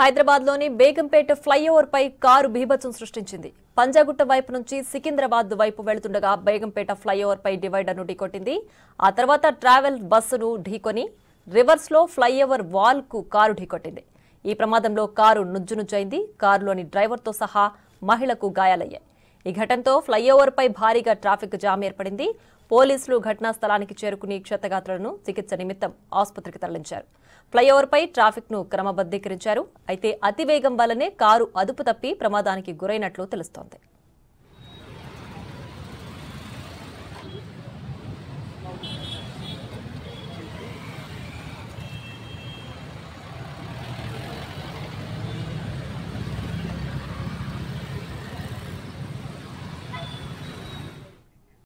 హైదరాబాద్లోని బేగంపేట ఫ్లైఓవర్పై కారు బీభత్సం సృష్టించింది పంజాగుట్ట వైపు నుంచి సికింద్రాబాద్ వైపు వెళుతుండగా బేగంపేట ఫ్లైఓవర్పై డివైడర్ను ఢీకొట్టింది ఆ తర్వాత ట్రావెల్ బస్సును ఢీకొని రివర్స్లో ఫ్లైఓవర్ వాల్కు కారు ఢీకొట్టింది ఈ ప్రమాదంలో కారు నుజ్జునుజ్జైంది కారులోని డ్రైవర్తో సహా మహిళకు గాయాలయ్యాయి ఈ ఘటనతో ఫ్లైఓవర్పై భారీగా ట్రాఫిక్ జామ్ ఏర్పడింది పోలీసులు ఘటనా స్థలానికి చేరుకుని క్షతగాత్రులను చికిత్స నిమిత్తం ఆసుపత్రికి తరలించారు ఫ్లైఓవర్పై ట్రాఫిక్ను క్రమబద్ధీకరించారు అయితే అతివేగం వల్లనే కారు అదుపు తప్పి ప్రమాదానికి గురైనట్లు తెలుస్తోంది